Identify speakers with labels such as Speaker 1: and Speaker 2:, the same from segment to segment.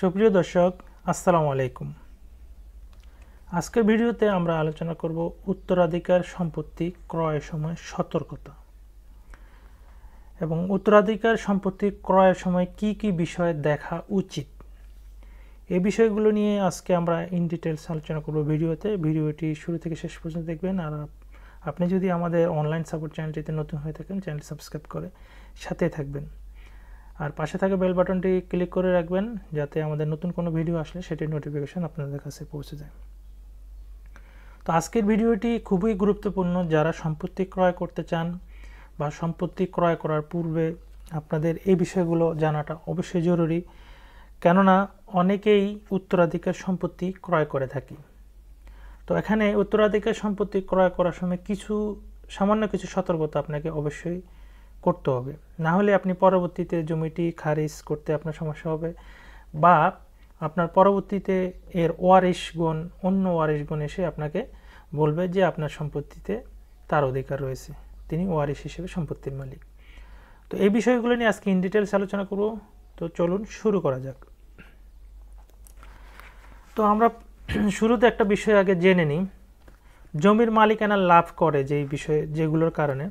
Speaker 1: সুপ্রিয় দর্শক আসসালামু আলাইকুম আজকের ভিডিওতে আমরা আলোচনা করব উত্তরাধিকার সম্পত্তি ক্রয়ের সময় সতর্কতা এবং উত্তরাধিকার সম্পত্তি ক্রয়ের সময় কি কি বিষয় দেখা উচিত এই বিষয়গুলো নিয়ে আজকে আমরা ইন ডিটেলস আলোচনা করব ভিডিওতে ভিডিওটি শুরু থেকে শেষ পর্যন্ত দেখবেন আর আপনি যদি আমাদের অনলাইন সাপোর্ট চ্যানেলটিতে নতুন হয়ে থাকেন চ্যানেল সাবস্ক্রাইব করে সাথে থাকবেন আর পাশে থাকা বেল বাটনটি ক্লিক করে রাখবেন যাতে আমাদের নতুন কোনো ভিডিও আসলে সেটির নোটিফিকেশান আপনাদের কাছে পৌঁছে যায় তো আজকের ভিডিওটি খুবই গুরুত্বপূর্ণ যারা সম্পত্তি ক্রয় করতে চান বা সম্পত্তি ক্রয় করার পূর্বে আপনাদের এই বিষয়গুলো জানাটা অবশ্যই জরুরি কেননা অনেকেই উত্তরাধিকার সম্পত্তি ক্রয় করে থাকি তো এখানে উত্তরাধিকার সম্পত্তি ক্রয় করার সময় কিছু সামান্য কিছু সতর্কতা আপনাকে অবশ্যই করতে হবে না হলে আপনি পরবর্তীতে জমিটি খারিজ করতে আপনার সমস্যা হবে বা আপনার পরবর্তীতে এর গুণ অন্য গুণ এসে আপনাকে বলবে যে আপনার সম্পত্তিতে তার অধিকার রয়েছে তিনি ওয়ারিশ হিসেবে সম্পত্তির মালিক তো এই বিষয়গুলো নিয়ে আজকে ইন ডিটেলস আলোচনা করব তো চলুন শুরু করা যাক তো আমরা শুরুতে একটা বিষয় আগে জেনে নিই জমির মালিকানা লাভ করে যেই বিষয়ে যেগুলোর কারণে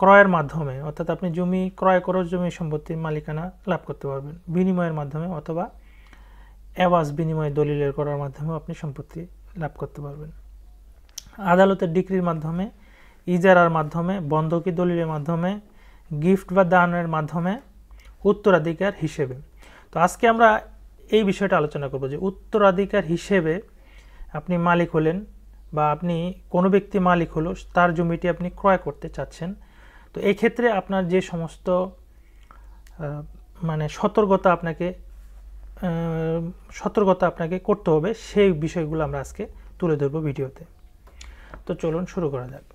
Speaker 1: ক্রয়ের মাধ্যমে অর্থাৎ আপনি জমি ক্রয় করে জমি সম্পত্তির মালিকানা লাভ করতে পারবেন বিনিময়ের মাধ্যমে অথবা অ্যাওয়াজ বিনিময় দলিলের করার মাধ্যমে আপনি সম্পত্তি লাভ করতে পারবেন আদালতের ডিক্রির মাধ্যমে ইজারার মাধ্যমে বন্ধকি দলিলের মাধ্যমে গিফট বা দানের মাধ্যমে উত্তরাধিকার হিসেবে তো আজকে আমরা এই বিষয়টা আলোচনা করব যে উত্তরাধিকার হিসেবে আপনি মালিক হলেন বা আপনি কোনো ব্যক্তি মালিক হলো তার জমিটি আপনি ক্রয় করতে চাচ্ছেন তো এই ক্ষেত্রে আপনার যে সমস্ত মানে সতর্কতা আপনাকে সতর্কতা আপনাকে করতে হবে সেই বিষয়গুলো আমরা আজকে তুলে ধরবো ভিডিওতে তো চলুন শুরু করা যাক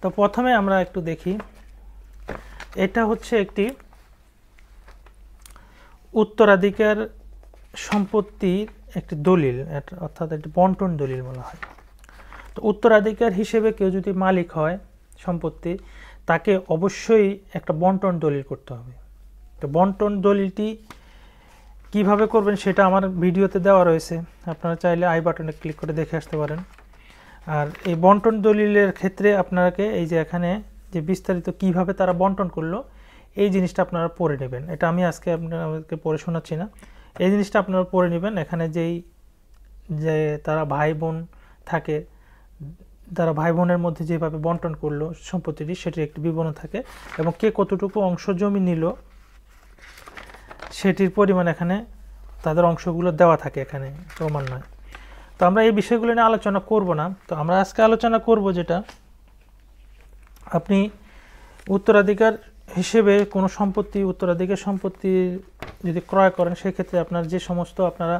Speaker 1: তো প্রথমে আমরা একটু দেখি এটা হচ্ছে একটি উত্তরাধিকার সম্পত্তির একটি দলিল অর্থাৎ একটি বন্টন দলিল বলা হয় তো উত্তরাধিকার হিসেবে কেউ যদি মালিক হয় সম্পত্তি তাকে অবশ্যই একটা বন্টন দলিল করতে হবে তো বন্টন দলিলটি কিভাবে করবেন সেটা আমার ভিডিওতে দেওয়া রয়েছে আপনারা চাইলে আই বাটনে ক্লিক করে দেখে আসতে পারেন আর এই বন্টন দলিলের ক্ষেত্রে আপনাকে এই যে এখানে যে বিস্তারিত কিভাবে তারা বন্টন করলো এই জিনিসটা আপনারা পড়ে নেবেন এটা আমি আজকে আপনাদেরকে পড়ে শোনাচ্ছি না এই জিনিসটা আপনারা পড়ে নেবেন এখানে যেই যে তারা ভাই বোন থাকে তারা ভাই বোনের মধ্যে যেভাবে বন্টন করলো সম্পত্তিটি সেটির একটি বিবরণ থাকে এবং কে কতটুকু অংশ জমি নিল সেটির পরিমাণ এখানে তাদের অংশগুলো দেওয়া থাকে এখানে ক্রমান্বয়ে তো আমরা এই বিষয়গুলো নিয়ে আলোচনা করব না তো আমরা আজকে আলোচনা করব যেটা আপনি উত্তরাধিকার হিসেবে কোনো সম্পত্তি উত্তরাধিকার সম্পত্তি যদি ক্রয় করেন সেক্ষেত্রে আপনার যে সমস্ত আপনারা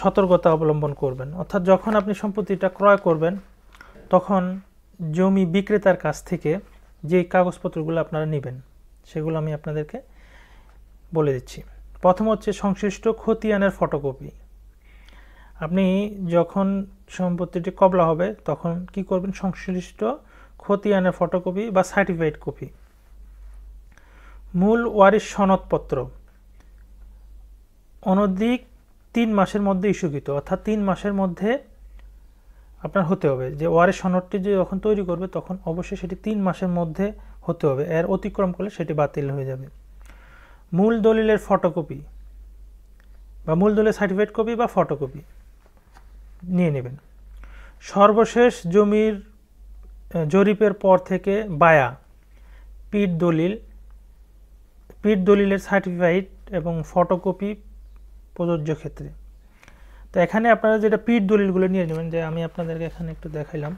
Speaker 1: সতর্কতা অবলম্বন করবেন অর্থাৎ যখন আপনি সম্পত্তিটা ক্রয় করবেন তখন জমি বিক্রেতার কাছ থেকে যে কাগজপত্রগুলো আপনারা নেবেন সেগুলো আমি আপনাদেরকে বলে দিচ্ছি প্রথম হচ্ছে সংশ্লিষ্ট খতিয়ানের ফটোকপি আপনি যখন সম্পত্তিটি কবলা হবে তখন কি করবেন সংশ্লিষ্ট খতিয়ানের ফটোকপি বা সার্টিফাইড কপি মূল ওয়ারিশ সনদপত্র অনধিক তিন মাসের মধ্যে ইস্যুকৃত অর্থাৎ তিন মাসের মধ্যে আপনার হতে হবে যে ওয়ারের সনদটি যে যখন তৈরি করবে তখন অবশ্যই সেটি তিন মাসের মধ্যে হতে হবে এর অতিক্রম করলে সেটি বাতিল হয়ে যাবে মূল দলিলের ফটোকপি বা মূল দলিলের সার্টিফিকেট কপি বা ফটোকপি নিয়ে নেবেন সর্বশেষ জমির জরিপের পর থেকে বায়া পিট দলিল পিট দলিলের সার্টিফাইড এবং ফটোকপি প্রযোজ্য ক্ষেত্রে তো এখানে আপনারা যেটা পিট দলিলগুলো নিয়ে নেবেন যে আমি আপনাদেরকে এখানে একটু দেখাইলাম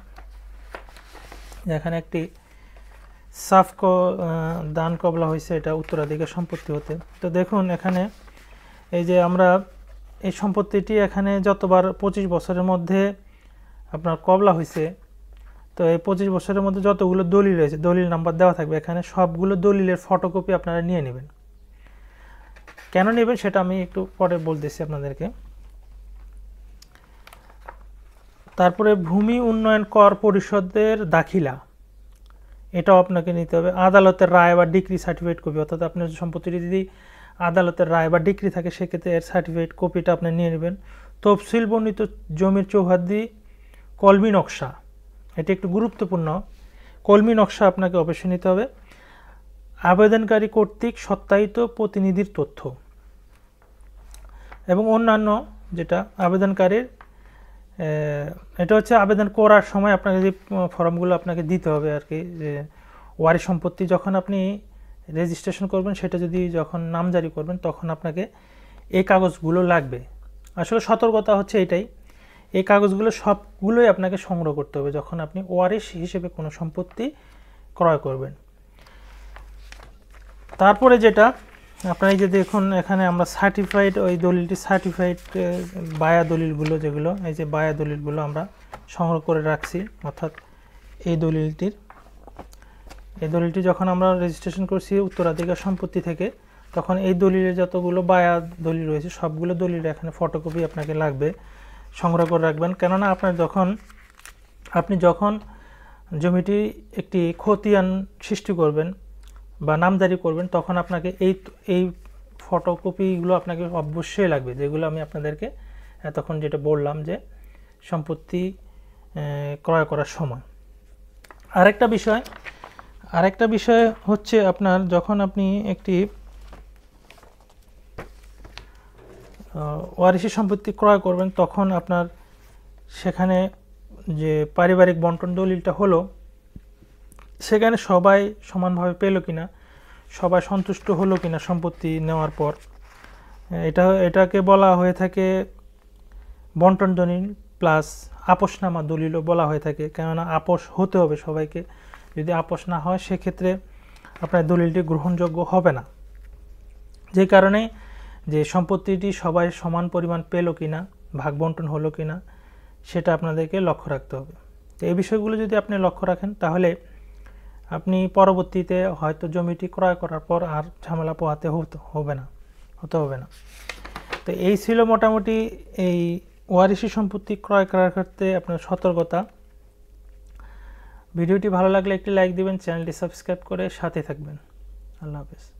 Speaker 1: এখানে একটি সাফ ক দান কবলা হয়েছে এটা উত্তরাধিকার সম্পত্তি হতে তো দেখুন এখানে এই যে আমরা এই সম্পত্তিটি এখানে যতবার ২৫ বছরের মধ্যে আপনার কবলা হয়েছে তো এই পঁচিশ বছরের মধ্যে যতগুলো দলিল রয়েছে দলিল নাম্বার দেওয়া থাকবে এখানে সবগুলো দলিলের ফটোকপি আপনারা নিয়ে নেবেন কেন নেবেন সেটা আমি একটু পরে বলতেছি আপনাদেরকে তারপরে ভূমি উন্নয়ন কর পরিষদের দাখিলা এটাও আপনাকে নিতে হবে আদালতের রায় বা ডিগ্রি সার্টিফিকেট কপি অর্থাৎ আপনার সম্পত্তিটি যদি আদালতের রায় বা ডিগ্রি থাকে সেক্ষেত্রে এর সার্টিফিকেট কপিটা আপনি নিয়ে নেবেন তফসিল বর্ণিত জমির চৌহাদ্দি কলমি নকশা এটি একটু গুরুত্বপূর্ণ কলমি নকশা আপনাকে অবশ্যই নিতে হবে আবেদনকারী কর্তৃক সত্যায়িত প্রতিনিধির তথ্য এবং অন্যান্য যেটা আবেদনকারীর এটা হচ্ছে আবেদন করার সময় আপনাকে যে ফর্মগুলো আপনাকে দিতে হবে আর কি যে ওয়ারি সম্পত্তি যখন আপনি রেজিস্ট্রেশন করবেন সেটা যদি যখন নাম জারি করবেন তখন আপনাকে এই কাগজগুলো লাগবে আসলে সতর্কতা হচ্ছে এটাই এই কাগজগুলো সবগুলোই আপনাকে সংগ্রহ করতে হবে যখন আপনি ওয়ারিশ হিসেবে কোনো সম্পত্তি ক্রয় করবেন তারপরে যেটা আপনার এই যে দেখুন এখানে আমরা সার্টিফাইড ওই দলিলটি সার্টিফাইড বায়া দলিলগুলো যেগুলো এই যে বায়া দলিলগুলো আমরা সংগ্রহ করে রাখছি অর্থাৎ এই দলিলটির এই দলিলটি যখন আমরা রেজিস্ট্রেশন করছি উত্তরাধিকার সম্পত্তি থেকে তখন এই দলিলের যতগুলো বায়া দলিল রয়েছে সবগুলো দলিল এখানে ফটোকপি আপনাকে লাগবে সংগ্রহ করে রাখবেন কেননা আপনার যখন আপনি যখন জমিটি একটি খতিয়ান সৃষ্টি করবেন বা নামজারি করবেন তখন আপনাকে এই এই ফটোকপিগুলো আপনাকে অবশ্যই লাগবে যেগুলো আমি আপনাদেরকে তখন যেটা বললাম যে সম্পত্তি ক্রয় করার সময় আরেকটা বিষয় আরেকটা বিষয় হচ্ছে আপনার যখন আপনি একটি ওয়ারিসি সম্পত্তি ক্রয় করবেন তখন আপনার সেখানে যে পারিবারিক বন্টন দলিলটা হলো সেখানে সবাই সমানভাবে পেল কিনা সবাই সন্তুষ্ট হলো কিনা সম্পত্তি নেওয়ার পর এটা এটাকে বলা হয়ে থাকে বন্টন দলিল প্লাস নামা দলিলও বলা হয়ে থাকে কেননা আপোষ হতে হবে সবাইকে যদি আপোষ না হয় সেক্ষেত্রে আপনার দলিলটি গ্রহণযোগ্য হবে না যে কারণে যে সম্পত্তিটি সবাই সমান পরিমাণ পেল কিনা ভাগ বন্টন হলো কিনা সেটা আপনাদেরকে লক্ষ্য রাখতে হবে তো এই বিষয়গুলো যদি আপনি লক্ষ্য রাখেন তাহলে আপনি পরবর্তীতে হয়তো জমিটি ক্রয় করার পর আর ঝামেলা পোহাতে হতো হবে না হতে হবে না তো এই ছিল মোটামুটি এই ওয়ারিশি সম্পত্তি ক্রয় করার ক্ষেত্রে আপনার সতর্কতা ভিডিওটি ভালো লাগলে একটি লাইক দিবেন চ্যানেলটি সাবস্ক্রাইব করে সাথে থাকবেন আল্লাহ হাফেজ